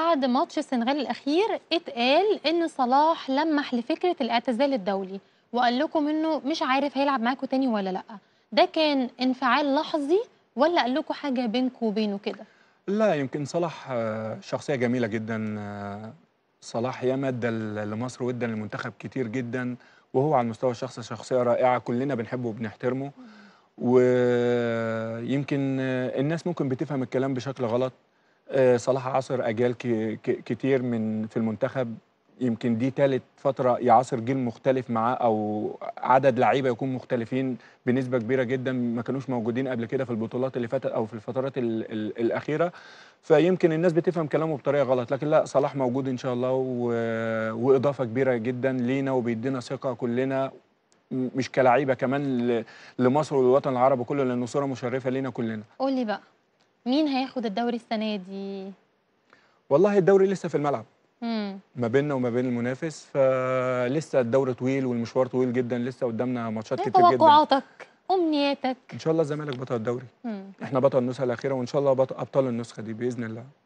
بعد ماتش السنغال الاخير اتقال ان صلاح لمح لفكره الاعتزال الدولي وقال لكم انه مش عارف هيلعب معاكم تاني ولا لا ده كان انفعال لحظي ولا قال لكم حاجه بينكم وبينه كده لا يمكن صلاح آه، شخصيه جميله جدا آه، صلاح ياما ادى لمصر وادى للمنتخب كتير جدا وهو على المستوى الشخصي شخصيه رائعه كلنا بنحبه وبنحترمه ويمكن آه، الناس ممكن بتفهم الكلام بشكل غلط آه، صلاح عاصر اجيال كتير من في المنتخب يمكن دي ثالث فتره يعاصر جيل مختلف معاه او عدد لعيبه يكون مختلفين بنسبه كبيره جدا ما كانوش موجودين قبل كده في البطولات اللي فاتت او في الفترات الـ الـ الاخيره فيمكن الناس بتفهم كلامه بطريقه غلط لكن لا صلاح موجود ان شاء الله واضافه كبيره جدا لينا وبيدينا ثقه كلنا مش كلعيبه كمان لمصر والوطن العربي كله لانه صوره مشرفه لينا كلنا قول لي بقى مين هياخد الدوري السنه دي والله الدوري لسه في الملعب مم. ما بيننا وما بين المنافس فلسه الدوري طويل والمشوار طويل جدا لسه قدامنا ماتشات كتير جدا توقعاتك امنياتك ان شاء الله الزمالك بطل الدوري مم. احنا بطل النسخه الاخيره وان شاء الله ابطال النسخه دي باذن الله